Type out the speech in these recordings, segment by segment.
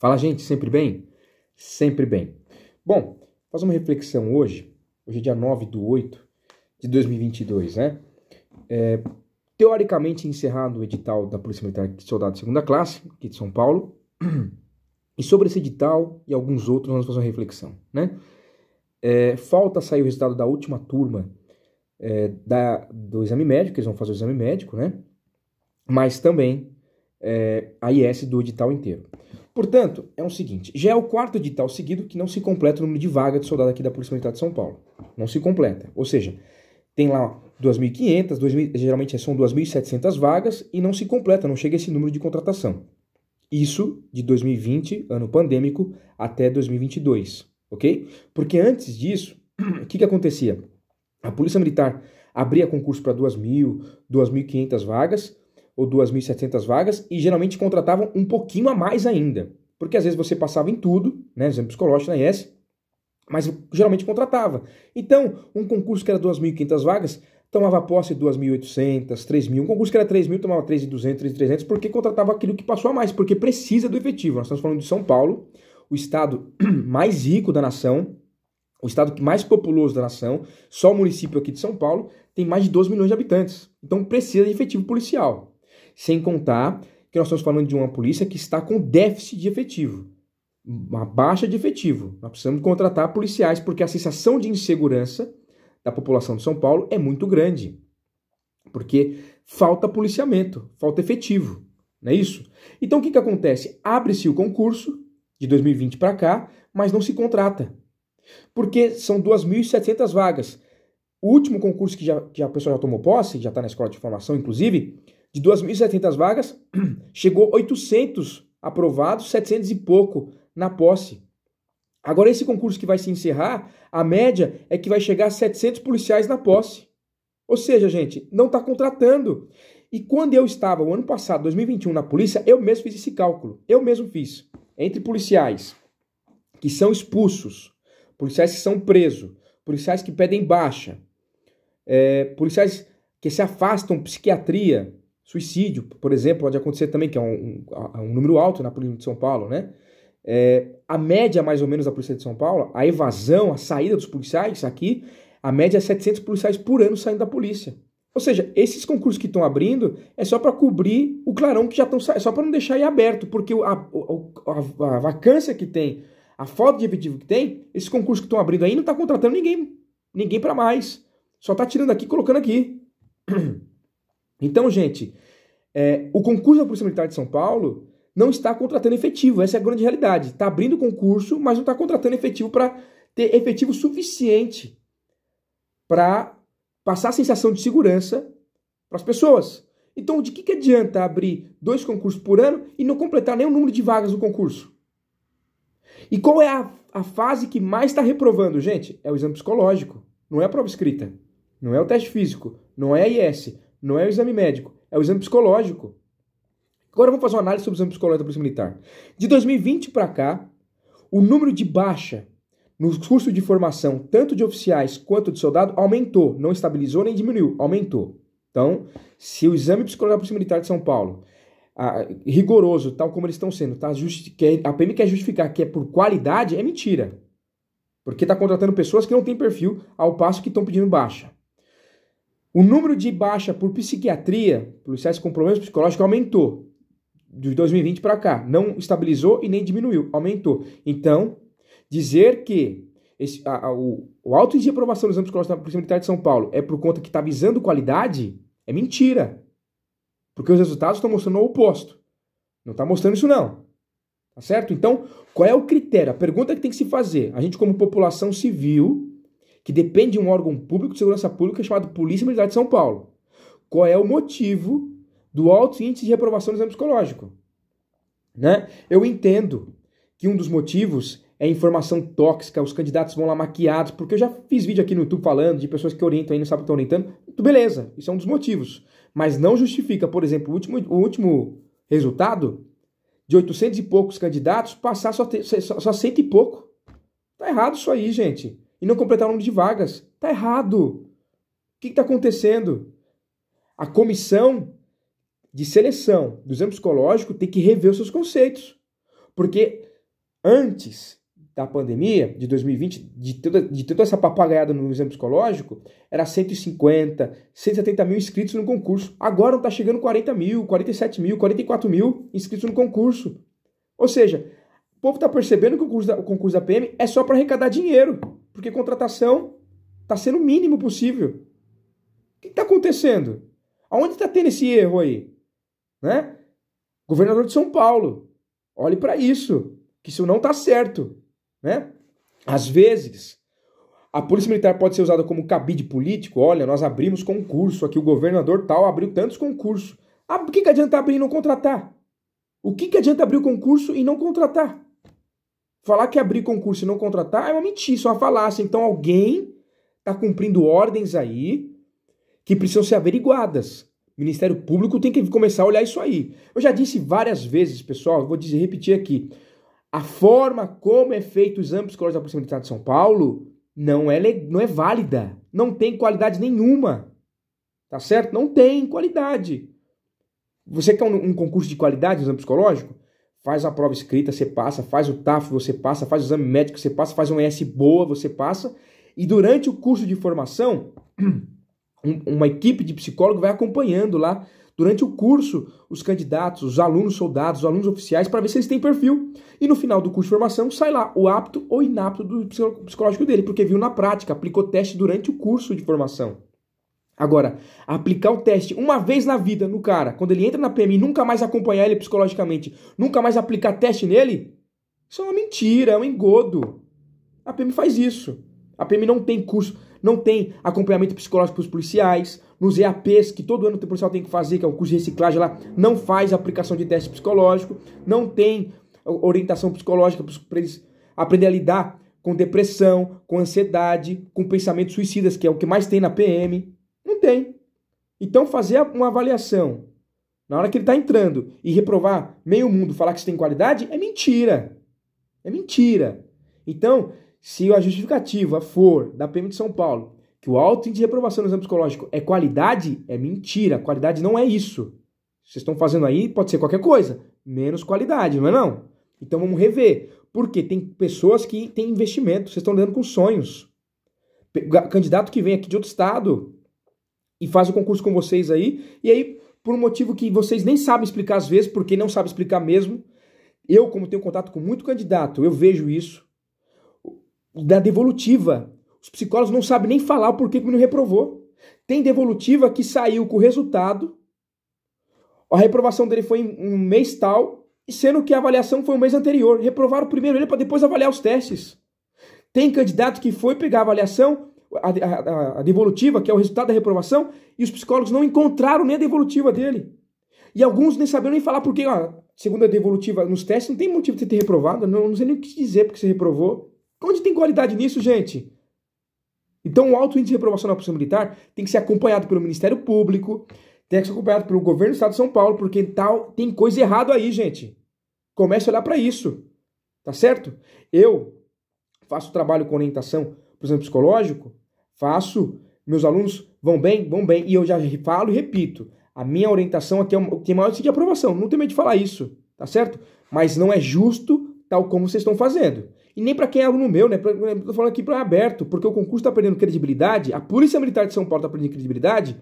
Fala, gente, sempre bem? Sempre bem. Bom, faz uma reflexão hoje, hoje é dia 9 de 8 de 2022, né? É, teoricamente encerrado o edital da Polícia Militar de Soldado de Segunda Classe, aqui de São Paulo, e sobre esse edital e alguns outros vamos fazer uma reflexão, né? É, falta sair o resultado da última turma é, da, do exame médico, eles vão fazer o exame médico, né? Mas também é, a IS do edital inteiro. Portanto, é o seguinte: já é o quarto edital seguido que não se completa o número de vaga de soldado aqui da Polícia Militar de São Paulo. Não se completa. Ou seja, tem lá 2.500, geralmente são 2.700 vagas e não se completa, não chega esse número de contratação. Isso de 2020, ano pandêmico, até 2022, ok? Porque antes disso, o que, que acontecia? A Polícia Militar abria concurso para 2.000, 2.500 vagas ou 2.700 vagas e geralmente contratavam um pouquinho a mais ainda porque às vezes você passava em tudo, né, exame psicológico na IES, mas geralmente contratava. Então, um concurso que era 2.500 vagas, tomava posse de 2.800, 3.000. Um concurso que era 3.000, tomava 3.200, 3.300, porque contratava aquilo que passou a mais, porque precisa do efetivo. Nós estamos falando de São Paulo, o estado mais rico da nação, o estado mais populoso da nação, só o município aqui de São Paulo tem mais de 12 milhões de habitantes. Então precisa de efetivo policial. Sem contar que nós estamos falando de uma polícia que está com déficit de efetivo, uma baixa de efetivo. Nós precisamos contratar policiais porque a sensação de insegurança da população de São Paulo é muito grande, porque falta policiamento, falta efetivo, não é isso? Então o que, que acontece? Abre-se o concurso de 2020 para cá, mas não se contrata, porque são 2.700 vagas. O último concurso que, já, que a pessoa já tomou posse, já está na escola de formação, inclusive, de 2.700 vagas, chegou 800 aprovados, 700 e pouco na posse. Agora, esse concurso que vai se encerrar, a média é que vai chegar a 700 policiais na posse. Ou seja, gente, não está contratando. E quando eu estava, o ano passado, 2021, na polícia, eu mesmo fiz esse cálculo. Eu mesmo fiz. Entre policiais que são expulsos, policiais que são presos, policiais que pedem baixa, é, policiais que se afastam psiquiatria, Suicídio, por exemplo, pode acontecer também, que é um, um, um número alto na Polícia de São Paulo, né? É, a média, mais ou menos, da Polícia de São Paulo, a evasão, a saída dos policiais aqui, a média é 700 policiais por ano saindo da polícia. Ou seja, esses concursos que estão abrindo é só para cobrir o clarão que já estão saindo, é só para não deixar aí aberto, porque a, a, a, vacância que tem, a falta de efetivo que tem, esses concursos que estão abrindo aí não está contratando ninguém, ninguém para mais. Só está tirando aqui e colocando aqui. Então, gente, é, o concurso da Polícia Militar de São Paulo não está contratando efetivo, essa é a grande realidade. Está abrindo concurso, mas não está contratando efetivo para ter efetivo suficiente para passar a sensação de segurança para as pessoas. Então, de que, que adianta abrir dois concursos por ano e não completar nenhum número de vagas do concurso? E qual é a, a fase que mais está reprovando, gente? É o exame psicológico. Não é a prova escrita. Não é o teste físico. Não é a IS. Não é o exame médico, é o exame psicológico. Agora vamos fazer uma análise sobre o exame psicológico da Polícia Militar. De 2020 para cá, o número de baixa nos cursos de formação, tanto de oficiais quanto de soldado, aumentou. Não estabilizou nem diminuiu, aumentou. Então, se o exame psicológico da Polícia Militar de São Paulo, rigoroso, tal como eles estão sendo, tá? Justi é, a PM quer justificar que é por qualidade, é mentira. Porque está contratando pessoas que não têm perfil, ao passo que estão pedindo baixa. O número de baixa por psiquiatria, policiais com problemas psicológicos, aumentou de 2020 para cá. Não estabilizou e nem diminuiu, aumentou. Então, dizer que esse, a, a, o, o alto de aprovação do exame psicológico da Polícia Militar de São Paulo é por conta que está visando qualidade é mentira. Porque os resultados estão mostrando o oposto. Não está mostrando isso, não. Tá certo? Então, qual é o critério? A pergunta que tem que se fazer, a gente, como população civil, que depende de um órgão público de segurança pública chamado Polícia Militar de São Paulo. Qual é o motivo do alto índice de reprovação no exame psicológico? Né? Eu entendo que um dos motivos é informação tóxica, os candidatos vão lá maquiados, porque eu já fiz vídeo aqui no YouTube falando de pessoas que orientam aí, não sabem o que estão orientando. Então, beleza, isso é um dos motivos. Mas não justifica, por exemplo, o último, o último resultado de 800 e poucos candidatos passar só, só, só cento e pouco. Tá errado isso aí, gente e não completaram o número de vagas. Está errado. O que está acontecendo? A comissão de seleção do exame psicológico tem que rever os seus conceitos. Porque antes da pandemia de 2020, de toda, de toda essa papagaiada no exame psicológico, era 150, 170 mil inscritos no concurso. Agora está chegando 40 mil, 47 mil, 44 mil inscritos no concurso. Ou seja, o povo está percebendo que o concurso da, o concurso da PM é só para arrecadar dinheiro. Porque contratação está sendo o mínimo possível. O que está acontecendo? Aonde está tendo esse erro aí? Né? Governador de São Paulo, olhe para isso, que isso não está certo. Né? Às vezes, a polícia militar pode ser usada como cabide político. Olha, nós abrimos concurso aqui, o governador tal abriu tantos concursos. Ah, o que, que adianta abrir e não contratar? O que, que adianta abrir o concurso e não contratar? Falar que abrir concurso e não contratar é uma mentira, isso é uma falácia. Então alguém está cumprindo ordens aí que precisam ser averiguadas. O Ministério Público tem que começar a olhar isso aí. Eu já disse várias vezes, pessoal, vou dizer, repetir aqui. A forma como é feito o exame psicológico da Polícia Militar de São Paulo não é, não é válida. Não tem qualidade nenhuma. Tá certo? Não tem qualidade. Você quer um, um concurso de qualidade no exame psicológico? faz a prova escrita, você passa, faz o TAF, você passa, faz o exame médico, você passa, faz um ES boa, você passa. E durante o curso de formação, uma equipe de psicólogo vai acompanhando lá durante o curso os candidatos, os alunos soldados, os alunos oficiais, para ver se eles têm perfil. E no final do curso de formação sai lá o apto ou inapto do psicológico dele, porque viu na prática, aplicou teste durante o curso de formação. Agora, aplicar o teste uma vez na vida no cara, quando ele entra na PM e nunca mais acompanhar ele psicologicamente, nunca mais aplicar teste nele, isso é uma mentira, é um engodo. A PM faz isso. A PM não tem curso, não tem acompanhamento psicológico para os policiais. Nos EAPs, que todo ano o policial tem que fazer, que é o curso de reciclagem lá, não faz aplicação de teste psicológico, não tem orientação psicológica para eles aprender a lidar com depressão, com ansiedade, com pensamentos suicidas, que é o que mais tem na PM tem. Então, fazer uma avaliação na hora que ele está entrando e reprovar meio mundo, falar que você tem qualidade, é mentira. É mentira. Então, se a justificativa for da PM de São Paulo que o alto índice de reprovação no exame psicológico é qualidade, é mentira. Qualidade não é isso. Vocês estão fazendo aí, pode ser qualquer coisa, menos qualidade, não é não? Então vamos rever. Porque tem pessoas que têm investimento, vocês estão lidando com sonhos. Candidato que vem aqui de outro estado, e faz o concurso com vocês aí. E aí, por um motivo que vocês nem sabem explicar às vezes, porque não sabe explicar mesmo, eu, como tenho contato com muito candidato, eu vejo isso. Da devolutiva, os psicólogos não sabem nem falar o porquê que o reprovou. Tem devolutiva que saiu com o resultado, a reprovação dele foi em um mês tal, sendo que a avaliação foi um mês anterior. Reprovaram primeiro ele para depois avaliar os testes. Tem candidato que foi pegar a avaliação, a, a, a devolutiva, que é o resultado da reprovação, e os psicólogos não encontraram nem a devolutiva dele. E alguns nem sabiam nem falar porque, ó, ah, segundo a devolutiva nos testes, não tem motivo de ter reprovado, não, não sei nem o que dizer porque você reprovou. Onde tem qualidade nisso, gente? Então, o alto índice de reprovação na Polícia Militar tem que ser acompanhado pelo Ministério Público, tem que ser acompanhado pelo governo do Estado de São Paulo, porque tal tem coisa errada aí, gente. Comece a olhar para isso, tá certo? Eu faço trabalho com orientação, por exemplo, psicológico, faço, meus alunos vão bem, vão bem, e eu já falo e repito, a minha orientação aqui é tem maior de aprovação, não tem medo de falar isso, tá certo? Mas não é justo tal como vocês estão fazendo. E nem para quem é aluno meu, né? Estou falando aqui para aberto, porque o concurso está perdendo credibilidade, a Polícia Militar de São Paulo está perdendo credibilidade,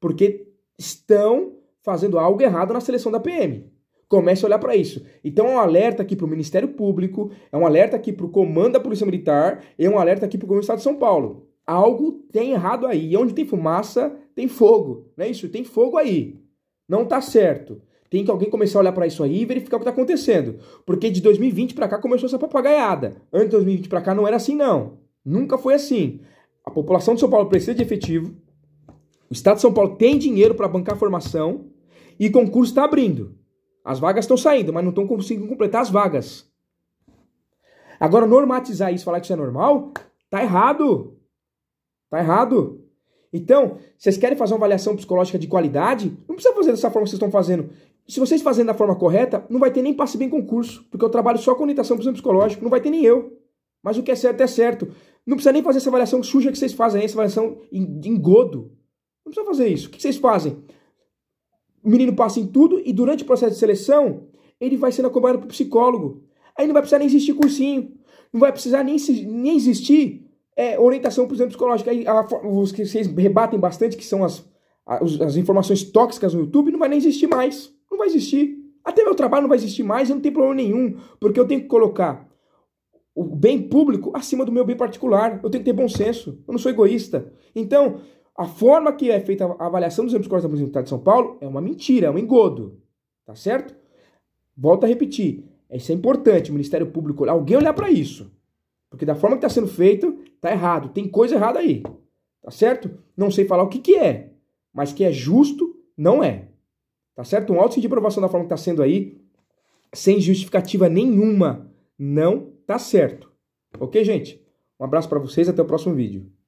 porque estão fazendo algo errado na seleção da PM. Comece a olhar para isso. Então é um alerta aqui para o Ministério Público, é um alerta aqui para o Comando da Polícia Militar, é um alerta aqui para o Governo do Estado de São Paulo. Algo tem errado aí. E onde tem fumaça, tem fogo. Não é isso? Tem fogo aí. Não tá certo. Tem que alguém começar a olhar para isso aí e verificar o que está acontecendo. Porque de 2020 para cá começou essa papagaiada. Antes de 2020 para cá não era assim, não. Nunca foi assim. A população de São Paulo precisa de efetivo. O Estado de São Paulo tem dinheiro para bancar a formação. E concurso está abrindo. As vagas estão saindo, mas não estão conseguindo completar as vagas. Agora, normatizar isso, falar que isso é normal, tá errado. Tá errado. Então, vocês querem fazer uma avaliação psicológica de qualidade? Não precisa fazer dessa forma que vocês estão fazendo. Se vocês fazendo da forma correta, não vai ter nem passe bem concurso, porque eu trabalho só com orientação para psicológico, não vai ter nem eu. Mas o que é certo é certo. Não precisa nem fazer essa avaliação suja que vocês fazem, essa avaliação de engodo. Não precisa fazer isso. O que vocês fazem? O menino passa em tudo e durante o processo de seleção, ele vai sendo acompanhado por psicólogo. Aí não vai precisar nem existir cursinho. Não vai precisar nem, nem existir é, orientação, por exemplo, psicológica. Aí, a, os que vocês rebatem bastante, que são as, as, as informações tóxicas no YouTube, não vai nem existir mais. Não vai existir. Até meu trabalho não vai existir mais e não tem problema nenhum, porque eu tenho que colocar o bem público acima do meu bem particular. Eu tenho que ter bom senso. Eu não sou egoísta. Então, a forma que é feita a avaliação dos psicológicos da Municipalidade de São Paulo é uma mentira, é um engodo. Tá certo? Volto a repetir. Isso é importante, o Ministério Público, alguém olhar para isso. Porque da forma que está sendo feito, está errado. Tem coisa errada aí. Tá certo? Não sei falar o que, que é, mas que é justo, não é. Tá certo? Um auto de aprovação da forma que está sendo aí, sem justificativa nenhuma, não tá certo. Ok, gente? Um abraço para vocês, até o próximo vídeo.